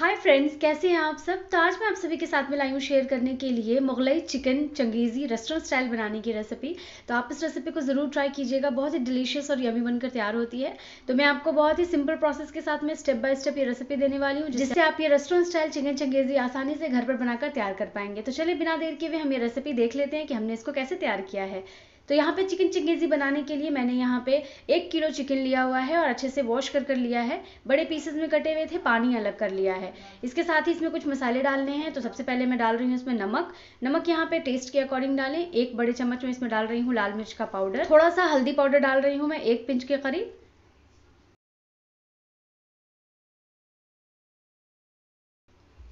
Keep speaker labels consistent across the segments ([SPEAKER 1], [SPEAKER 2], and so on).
[SPEAKER 1] hi friends कैसे हैं आप सब तो आज मैं आप सभी के साथ में लाई हूँ शेयर करने के लिए Mughlai chicken Changezi restaurant style बनाने की रेसिपी तो आप इस रेसिपी को ज़रूर ट्राई कीजिएगा बहुत ही डिलीशियस और यमी बनकर तैयार होती है तो मैं आपको बहुत ही सिंपल प्रोसेस के साथ में स्टेप बाय स्टेप ये रेसिपी देने वाली हूँ जिससे आप ये रेस्टोरेंट स्टाइल चिकन चंगेज़ी आसानी से घर पर बनाकर तैयार कर पाएंगे तो चलिए बिना देर के हुए हम ये रेसिपी देख लेते हैं कि हमने इसको कैसे तैयार किया है तो यहाँ पे चिकन चिंगेजी बनाने के लिए मैंने यहाँ पे एक किलो चिकन लिया हुआ है और अच्छे से वॉश कर कर लिया है बड़े पीसेस में कटे हुए थे पानी अलग कर लिया है इसके साथ ही इसमें कुछ मसाले डालने हैं तो सबसे पहले मैं डाल रही हूँ इसमें नमक नमक यहाँ पे टेस्ट के अकॉर्डिंग डालें एक बड़े चम्मच में इसमें डाल रही हूँ लाल मिर्च का पाउडर थोड़ा सा हल्दी पाउडर डाल रही हूँ मैं एक पिंच के करीब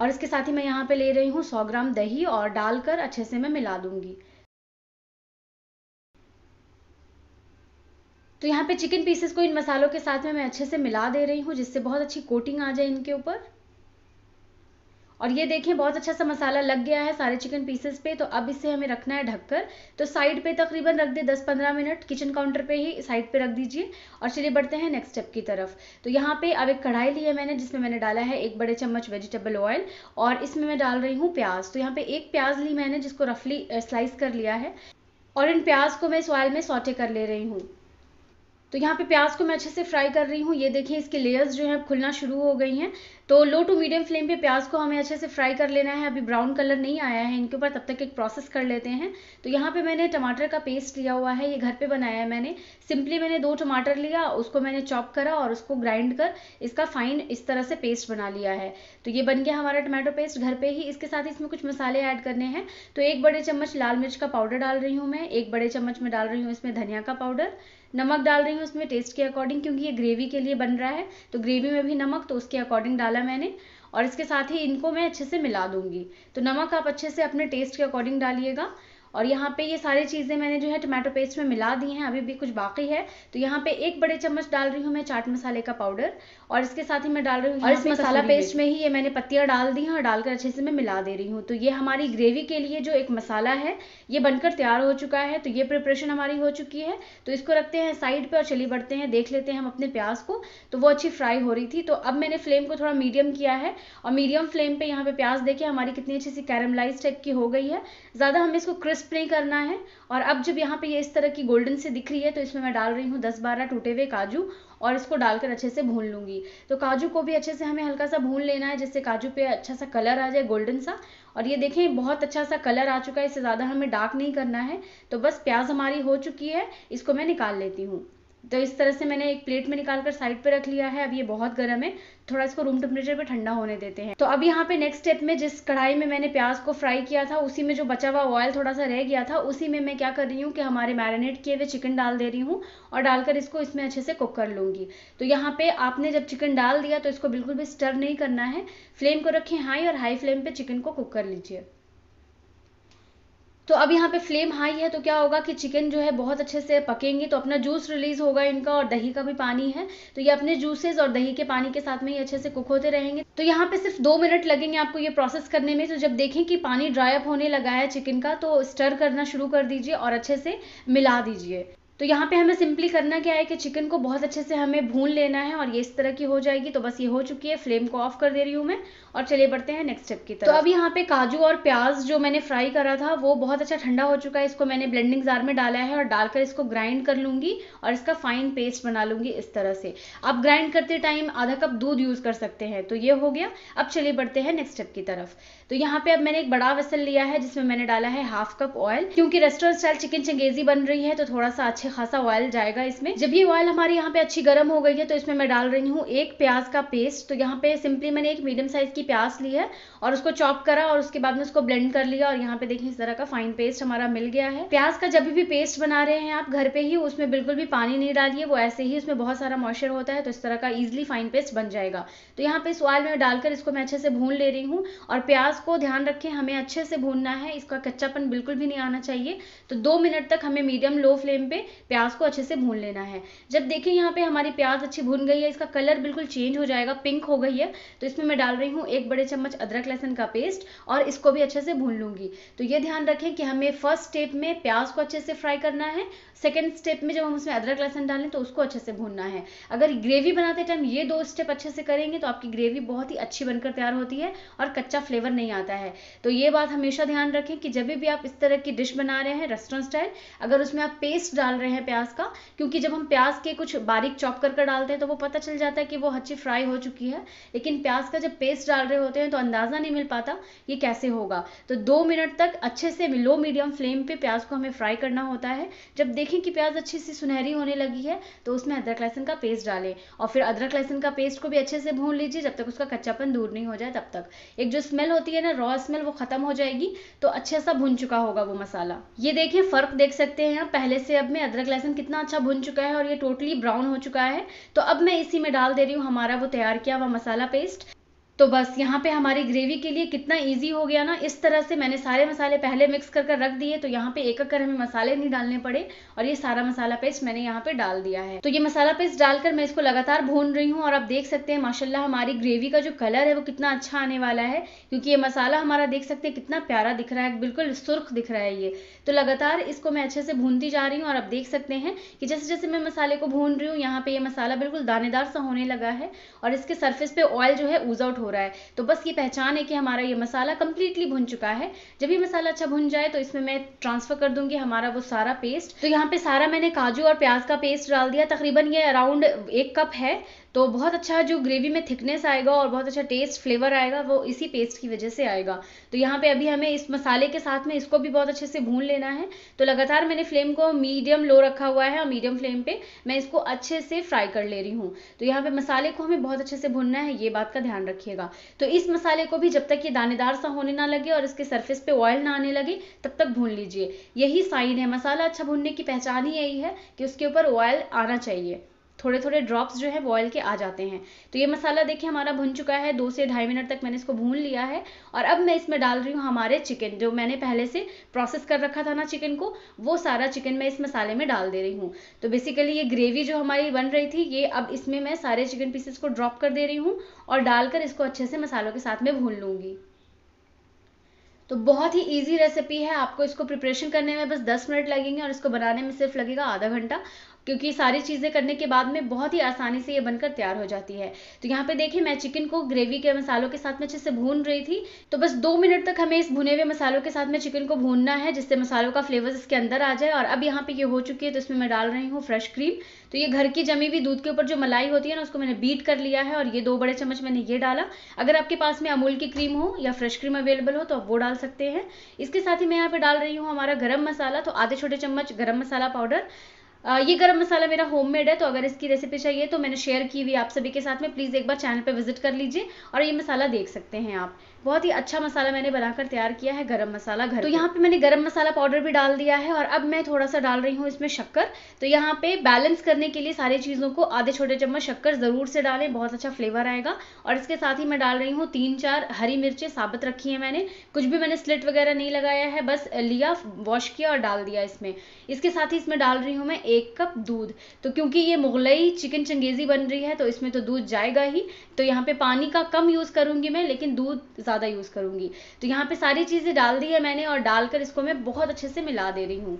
[SPEAKER 1] और इसके साथ ही मैं यहाँ पे ले रही हूँ 100 ग्राम दही और डालकर अच्छे से मैं मिला दूंगी तो यहाँ पे चिकन पीसेस को इन मसालों के साथ में मैं अच्छे से मिला दे रही हूँ जिससे बहुत अच्छी कोटिंग आ जाए इनके ऊपर और ये देखें बहुत अच्छा सा मसाला लग गया है सारे चिकन पीसेस पे तो अब इसे हमें रखना है ढककर तो साइड पे तकरीबन रख दे 10-15 मिनट किचन काउंटर पे ही साइड पे रख दीजिए और चलिए बढ़ते हैं नेक्स्ट स्टेप की तरफ तो यहाँ पे अब एक कढ़ाई ली है मैंने जिसमें मैंने डाला है एक बड़े चम्मच वेजिटेबल ऑयल और इसमें मैं डाल रही हूँ प्याज तो यहाँ पे एक प्याज ली मैंने जिसको रफली स्लाइस कर लिया है और इन प्याज को मैं इस ऑयल में सौटे कर ले रही हूँ तो यहाँ पे प्याज को मैं अच्छे से फ्राई कर रही हूँ ये देखिए इसके लेयर्स जो हैं खुलना शुरू हो गई हैं तो लो टू मीडियम फ्लेम पे प्याज को हमें अच्छे से फ्राई कर लेना है अभी ब्राउन कलर नहीं आया है इनके ऊपर तब तक एक प्रोसेस कर लेते हैं तो यहाँ पे मैंने टमाटर का पेस्ट लिया हुआ है ये घर पे बनाया है मैंने सिंपली मैंने दो टमाटर लिया उसको मैंने चॉप करा और उसको ग्राइंड कर इसका फाइन इस तरह से पेस्ट बना लिया है तो ये बन गया हमारा टमाटो पेस्ट घर पर ही इसके साथ इसमें कुछ मसाले ऐड करने हैं तो एक बड़े चम्मच लाल मिर्च का पाउडर डाल रही हूँ मैं एक बड़े चम्मच में डाल रही हूँ इसमें धनिया का पाउडर नमक डाल रही हूँ उसमें टेस्ट के अकॉर्डिंग क्योंकि ये ग्रेवी के लिए बन रहा है तो ग्रेवी में भी नमक तो उसके अकॉर्डिंग डाला मैंने और इसके साथ ही इनको मैं अच्छे से मिला दूंगी तो नमक आप अच्छे से अपने टेस्ट के अकॉर्डिंग डालिएगा और यहाँ पे ये सारी चीज़ें मैंने जो है टमाटो पेस्ट में मिला दी हैं अभी भी कुछ बाकी है तो यहाँ पे एक बड़े चम्मच डाल रही हूँ मैं चाट मसाले का पाउडर और इसके साथ ही मैं डाल रही हूँ और इस मसाला पेस्ट में ही ये मैंने पत्तियाँ डाल दी हैं और डालकर अच्छे से मैं मिला दे रही हूँ तो ये हमारी ग्रेवी के लिए जो एक मसाला है ये बनकर तैयार हो चुका है तो ये प्रिपरेशन हमारी हो चुकी है तो इसको रखते हैं साइड पर और चली बढ़ते हैं देख लेते हैं हम अपने प्याज को तो वो अच्छी फ्राई हो रही थी तो अब मैंने फ्लेम को थोड़ा मीडियम किया है और मीडियम फ्लेम पर यहाँ पे प्याज देखे हमारी कितनी अच्छी सी कैरमलाइज टाइप की हो गई है ज़्यादा हमें इसको क्रिस्प स्प्रे करना है और अब जब यहाँ पे ये इस तरह की गोल्डन से दिख रही है तो इसमें मैं डाल रही हूँ दस बारह टूटे हुए काजू और इसको डालकर अच्छे से भून लूंगी तो काजू को भी अच्छे से हमें हल्का सा भून लेना है जिससे काजू पे अच्छा सा कलर आ जाए गोल्डन सा और ये देखें बहुत अच्छा सा कलर आ चुका है इससे ज़्यादा हमें डार्क नहीं करना है तो बस प्याज हमारी हो चुकी है इसको मैं निकाल लेती हूँ तो इस तरह से मैंने एक प्लेट में निकाल कर साइड पे रख लिया है अब ये बहुत गर्म है थोड़ा इसको रूम टेम्परेचर पे ठंडा होने देते हैं तो अब यहाँ पे नेक्स्ट स्टेप में जिस कढ़ाई में मैंने प्याज को फ्राई किया था उसी में जो बचा हुआ ऑयल थोड़ा सा रह गया था उसी में मैं क्या कर रही हूँ कि हमारे मैरिनेट किए हुए चिकन डाल दे रही हूँ और डालकर इसको इसमें अच्छे से कुक कर लूँगी तो यहाँ पे आपने जब चिकन डाल दिया तो इसको बिल्कुल भी स्टर नहीं करना है फ्लेम को रखें हाई और हाई फ्लेम पर चिकन को कुक कर लीजिए तो अब यहाँ पे फ्लेम हाई है तो क्या होगा कि चिकन जो है बहुत अच्छे से पकेंगे तो अपना जूस रिलीज होगा इनका और दही का भी पानी है तो ये अपने जूसेज और दही के पानी के साथ में ये अच्छे से कुक होते रहेंगे तो यहाँ पे सिर्फ दो मिनट लगेंगे आपको ये प्रोसेस करने में तो जब देखें कि पानी ड्राई अप होने लगा है चिकन का तो स्टर करना शुरू कर दीजिए और अच्छे से मिला दीजिए तो यहाँ पे हमें सिंपली करना क्या है कि चिकन को बहुत अच्छे से हमें भून लेना है और ये इस तरह की हो जाएगी तो बस ये हो चुकी है फ्लेम को ऑफ कर दे रही हूँ मैं और चलिए बढ़ते हैं नेक्स्ट स्टेप की तो तरफ तो अब यहाँ पे काजू और प्याज जो मैंने फ्राई करा था वो बहुत अच्छा ठंडा हो चुका है इसको मैंने ब्लेंडिंग जार में डाला है और डालकर इसको ग्राइंड कर लूंगी और इसका फाइन पेस्ट बना लूंगी इस तरह से आप ग्राइंड करते टाइम आधा कप दूध यूज़ कर सकते हैं तो ये हो गया अब चलिए बढ़ते हैं नेक्स्ट स्टेप की तरफ तो यहाँ पे अब मैंने एक बड़ा वेसल लिया है जिसमें मैंने डाला है हाफ कप ऑयल क्योंकि रेस्टोरेंट स्टाइल चिकन चंगेजी बन रही है तो थोड़ा सा अच्छे अच्छा खासा ऑयल जाएगा इसमें जब ये ऑयल हमारे यहाँ पे अच्छी गर्म हो गई है तो इसमें मैं डाल रही हूँ एक प्याज का पेस्ट तो यहाँ पे सिंपली मैंने एक मीडियम साइज की प्याज ली है और उसको चॉप करा और उसके बाद में उसको ब्लेंड कर लिया और यहाँ पे देखिए इस तरह का फाइन पेस्ट हमारा मिल गया है प्याज का जब भी पेस्ट बना रहे हैं आप घर पे ही उसमें बिल्कुल भी पानी नहीं डालिए वो ऐसे ही उसमें बहुत सारा मॉइस्चर होता है तो इस तरह का इजिली फाइन पेस्ट बन जाएगा तो यहाँ पे इस ऑयल में डालकर इसको मैं अच्छे से भून ले रही हूँ और प्याज को ध्यान रखें हमें अच्छे से भूनना है इसका कच्चापन बिल्कुल भी नहीं आना चाहिए तो दो मिनट तक हमें मीडियम लो फ्लेम पे प्याज को अच्छे से भून लेना है जब देखिए यहाँ पे हमारी प्याज अच्छी भून गई है इसका कलर बिल्कुल चेंज हो जाएगा पिंक हो गई है तो इसमें मैं डाल रही हूँ एक बड़े चम्मच अदरक लहसन का पेस्ट और इसको भी अच्छे से भून लूंगी तो ये ध्यान रखें कि हमें फर्स्ट स्टेप में प्याज को अच्छे से फ्राई करना है सेकेंड स्टेप में जब हम उसमें अदरक लहसन डालें तो उसको अच्छे से भूनना है अगर ग्रेवी बनाते टाइम ये दो स्टेप अच्छे से करेंगे तो आपकी ग्रेवी बहुत ही अच्छी बनकर तैयार होती है और कच्चा फ्लेवर नहीं आता है तो ये बात हमेशा ध्यान रखें कि जब भी आप इस तरह की डिश बना रहे हैं रेस्टोरेंट स्टाइल अगर उसमें आप पेस्ट डाल रहे रहे हैं प्याज का क्योंकि जब हम प्याज के कुछ बारीक चॉप कर कर डालते हैं तो वो पता चल जाता है कि वो अच्छी फ्राई हो चुकी है लेकिन प्याज का जब पेस्ट डाल रहे होते हैं तो अंदाज़ा नहीं मिल पाता ये कैसे होगा तो दो मिनट तक अच्छे से लो मीडियम फ्लेम पे प्याज को हमें फ्राई करना होता है जब देखें कि प्याज अच्छी सी सुनहरी होने लगी है तो उसमें अदरक लहसुन का पेस्ट डालें और फिर अदरक लहसुन का पेस्ट को भी अच्छे से भून लीजिए जब तक उसका कच्चापन दूर नहीं हो जाए तब तक एक जो स्मेल होती है ना रॉ स्मेल वो ख़त्म हो जाएगी तो अच्छा सा भून चुका होगा वो मसाला ये देखिए फ़र्क देख सकते हैं पहले से अब मैं अदरक लहसन कितना अच्छा भुन चुका है और ये टोटली ब्राउन हो चुका है तो अब मैं इसी में डाल दे रही हूँ हमारा वो तैयार किया हुआ मसाला पेस्ट तो बस यहाँ पे हमारी ग्रेवी के लिए कितना इजी हो गया ना इस तरह से मैंने सारे मसाले पहले मिक्स कर कर रख दिए तो यहाँ पे एक एक कर हमें मसाले नहीं डालने पड़े और ये सारा मसाला पेस्ट मैंने यहाँ पे डाल दिया है तो ये मसाला पेस्ट डालकर मैं इसको लगातार भून रही हूँ और आप देख सकते हैं माशाला हमारी ग्रेवी का जो कलर है वो कितना अच्छा आने वाला है क्योंकि ये मसाला हमारा देख सकते हैं कितना प्यारा दिख रहा है बिल्कुल सुर्ख दिख रहा है ये तो लगातार इसको मैं अच्छे से भूनती जा रही हूँ और आप देख सकते हैं कि जैसे जैसे मैं मसाले को भून रही हूँ यहाँ पे ये मसाला बिल्कुल दानेदार सा होने लगा है और इसके सर्फेस पे ऑयल जो है ऊज आउट हो रहा है तो बस ये पहचान है कि हमारा ये मसाला कम्प्लीटली भुन चुका है जब ये मसाला अच्छा भुन जाए तो इसमें मैं ट्रांसफ़र कर दूंगी हमारा वो सारा पेस्ट तो यहाँ पे सारा मैंने काजू और प्याज का पेस्ट डाल दिया तकरीबन ये अराउंड एक कप है तो बहुत अच्छा जो ग्रेवी में थिकनेस आएगा और बहुत अच्छा टेस्ट फ्लेवर आएगा वो इसी पेस्ट की वजह से आएगा तो यहाँ पे अभी हमें इस मसाले के साथ में इसको भी बहुत अच्छे से भून लेना है तो लगातार मैंने फ्लेम को मीडियम लो रखा हुआ है और मीडियम फ्लेम पे मैं इसको अच्छे से फ्राई कर ले रही हूँ तो यहाँ पे मसाले को हमें बहुत अच्छे से भूनना है ये बात का ध्यान रखिएगा तो इस मसाले को भी जब तक ये दानेदार सा होने ना लगे और इसके सर्फेस पे ऑयल ना आने लगे तब तक भून लीजिए यही साइन है मसाला अच्छा भूनने की पहचान ही यही है कि उसके ऊपर ऑयल आना चाहिए थोड़े थोड़े ड्रॉप्स जो है बॉयल के आ जाते हैं तो ये मसाला देखिए हमारा भुन चुका है दो से ढाई मिनट तक मैंने इसको भून लिया है और अब मैं इसमें डाल रही हूँ हमारे चिकन जो मैंने पहले से प्रोसेस कर रखा था ना चिकन को वो सारा चिकन मैं इस मसाले में डाल दे रही हूँ तो बेसिकली ये ग्रेवी जो हमारी बन रही थी ये अब इसमें मैं सारे चिकन पीसेस को ड्रॉप कर दे रही हूँ और डालकर इसको अच्छे से मसालों के साथ में भून लूँगी तो बहुत ही इजी रेसिपी है आपको इसको प्रिपरेशन करने में बस 10 मिनट लगेंगे और इसको बनाने में सिर्फ लगेगा आधा घंटा क्योंकि सारी चीज़ें करने के बाद में बहुत ही आसानी से ये बनकर तैयार हो जाती है तो यहाँ पे देखिए मैं चिकन को ग्रेवी के मसालों के साथ में अच्छे से भून रही थी तो बस दो मिनट तक हमें इस भुने हुए मसालों के साथ में चिकन को भूनना है जिससे मसालों का फ्लेवर इसके अंदर आ जाए और अब यहाँ पे ये हो चुकी है तो इसमें मैं डाल रही हूँ फ्रेश क्रीम तो ये घर की जमी हुई दूध के ऊपर जो मलाई होती है ना उसको मैंने बीट कर लिया है और ये दो बड़े चम्मच मैंने ये डाला अगर आपके पास में अमूल की क्रीम हो या फ्रेश क्रीम अवेलेबल हो तो आप वो डाल सकते हैं इसके साथ ही मैं यहाँ पे डाल रही हूँ हमारा गर्म मसाला तो आधे छोटे चम्मच गरम मसाला पाउडर ये गरम मसाला मेरा होममेड है तो अगर इसकी रेसिपी चाहिए तो मैंने शेयर की हुई आप सभी के साथ में प्लीज़ एक बार चैनल पर विजिट कर लीजिए और ये मसाला देख सकते हैं आप बहुत ही अच्छा मसाला मैंने बनाकर तैयार किया है गरम मसाला घर तो यहाँ पे मैंने गरम मसाला पाउडर भी डाल दिया है और अब मैं थोड़ा सा डाल रही हूँ इसमें शक्कर तो यहाँ पे बैलेंस करने के लिए सारी चीज़ों को आधे छोटे चम्मच शक्कर ज़रूर से डालें बहुत अच्छा फ्लेवर आएगा और इसके साथ ही मैं डाल रही हूँ तीन चार हरी मिर्चें साबित रखी हैं मैंने कुछ भी मैंने स्लिट वगैरह नहीं लगाया है बस लिया वॉश किया और डाल दिया इसमें इसके साथ ही इसमें डाल रही हूँ मैं एक कप दूध तो क्योंकि ये मुगलई चिकन चंगेजी बन रही है तो इसमें तो दूध जाएगा ही तो यहाँ पे पानी का कम यूज़ करूँगी मैं लेकिन दूध ज़्यादा यूज़ करूँगी तो यहाँ पे सारी चीज़ें डाल दी है मैंने और डालकर इसको मैं बहुत अच्छे से मिला दे रही हूँ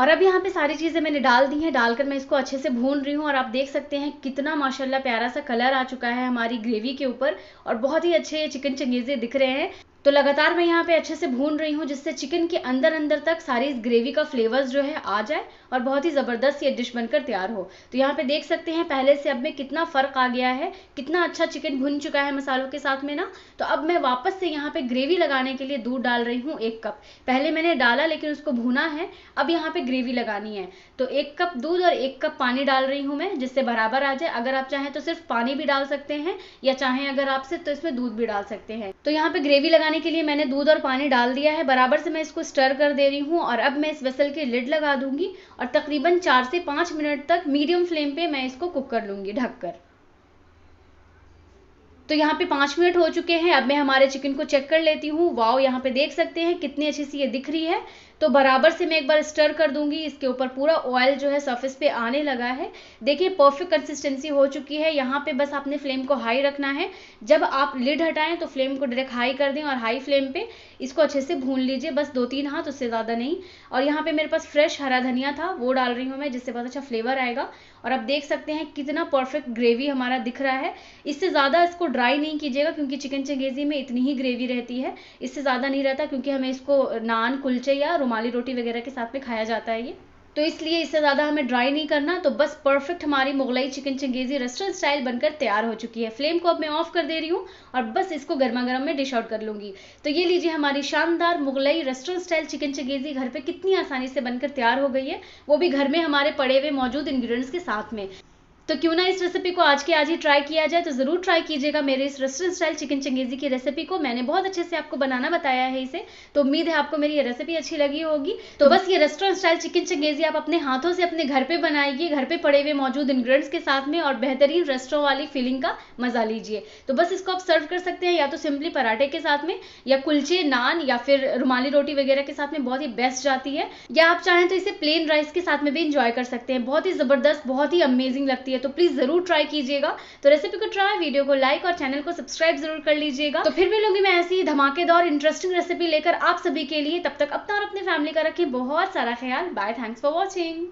[SPEAKER 1] और अब यहाँ पे सारी चीज़ें मैंने डाल दी हैं डालकर मैं इसको अच्छे से भून रही हूँ और आप देख सकते हैं कितना माशाल्लाह प्यारा सा कलर आ चुका है हमारी ग्रेवी के ऊपर और बहुत ही अच्छे चिकन चंगेज़े दिख रहे हैं तो लगातार मैं यहाँ पे अच्छे से भून रही हूँ जिससे चिकन के अंदर अंदर तक सारी इस ग्रेवी का फ्लेवर्स जो है आ जाए और बहुत ही ज़बरदस्त ये डिश बनकर तैयार हो तो यहाँ पे देख सकते हैं पहले से अब में कितना फ़र्क आ गया है कितना अच्छा चिकन भुन चुका है मसालों के साथ में ना तो अब मैं वापस से यहाँ पर ग्रेवी लगाने के लिए दूध डाल रही हूँ एक कप पहले मैंने डाला लेकिन उसको भुना है अब यहाँ पर ग्रेवी लगानी है तो एक कप दूध और एक कप पानी डाल रही हूँ मैं जिससे बराबर आ जाए अगर आप चाहें तो सिर्फ पानी भी डाल सकते हैं या चाहें अगर आप सिर्फ तो इसमें दूध भी डाल सकते हैं तो यहाँ पर ग्रेवी लगा बनाने के लिए मैंने दूध और पानी डाल दिया है बराबर से मैं इसको स्टर कर दे रही हूँ और अब मैं इस वेसल की लिड लगा दूंगी और तकरीबन चार से पाँच मिनट तक मीडियम फ्लेम पे मैं इसको कुक कर लूँगी ढककर तो यहाँ पे पाँच मिनट हो चुके हैं अब मैं हमारे चिकन को चेक कर लेती हूँ वाओ यहाँ पे देख सकते हैं कितनी अच्छी सी ये दिख रही है तो बराबर से मैं एक बार स्टर कर दूंगी इसके ऊपर पूरा ऑयल जो है सरफेस पे आने लगा है देखिए परफेक्ट कंसिस्टेंसी हो चुकी है यहाँ पे बस आपने फ्लेम को हाई रखना है जब आप लिड हटाएं तो फ्लेम को डायरेक्ट हाई कर दें और हाई फ्लेम पे इसको अच्छे से भून लीजिए बस दो तीन हाथ उससे ज़्यादा नहीं और यहाँ पे मेरे पास फ्रेश हरा धनिया था वो डाल रही हूँ मैं जिससे बहुत अच्छा फ्लेवर आएगा और आप देख सकते हैं कितना परफेक्ट ग्रेवी हमारा दिख रहा है इससे ज़्यादा इसको ड्राई नहीं कीजिएगा क्योंकि चिकन चंगेजी में इतनी ही ग्रेवी रहती है इससे ज़्यादा नहीं रहता क्योंकि हमें इसको नान कुलचे या रुमाली रोटी वगैरह के साथ में खाया जाता है ये तो इसलिए इससे ज़्यादा हमें ड्राई नहीं करना तो बस परफेक्ट हमारी Mughlai chicken Changezi restaurant style बनकर तैयार हो चुकी है फ्लेम को अब मैं ऑफ कर दे रही हूँ और बस इसको गर्मा गर्म में डिश आउट कर लूँगी तो ये लीजिए हमारी शानदार Mughlai restaurant style chicken Changezi घर पर कितनी आसानी से बनकर तैयार हो गई है वो भी घर में हमारे पड़े हुए मौजूद इन्ग्रीडियंट्स के साथ में तो क्यों ना इस रेसिपी को आज के आज ही ट्राई किया जाए तो ज़रूर ट्राई कीजिएगा मेरे इस रेस्टोरेंट स्टाइल चिकन चंगेजी की रेसिपी को मैंने बहुत अच्छे से आपको बनाना बताया है इसे तो उम्मीद है आपको मेरी ये रेसिपी अच्छी लगी होगी तो बस ये रेस्टोरेंट स्टाइल चिकन चंगेजी आप अपने हाथों से अपने घर पर बनाइए घर पर पड़े हुए मौजूद इन्ग्रीडियंट्स के साथ में और बेहतरीन रेस्टोरों वाली फीलिंग का मजा लीजिए तो बस इसको आप सर्व कर सकते हैं या तो सिंपली पराठे के साथ में या कुलचे नान या फिर रुमाली रोटी वगैरह के साथ में बहुत ही बेस्ट जाती है या आप चाहें तो इसे प्लेन राइस के साथ में भी इंजॉय कर सकते हैं बहुत ही ज़बरदस्त बहुत ही अमेजिंग लगती है तो प्लीज़ ज़रूर ट्राई कीजिएगा तो रेसिपी को ट्राई वीडियो को लाइक और चैनल को सब्सक्राइब जरूर कर लीजिएगा तो फिर मिलूंगी मैं ऐसी धमाकेदार इंटरेस्टिंग रेसिपी लेकर आप सभी के लिए तब तक अपना और अपने फैमिली का रखें बहुत सारा ख्याल बाय थैंक्स फॉर वॉचिंग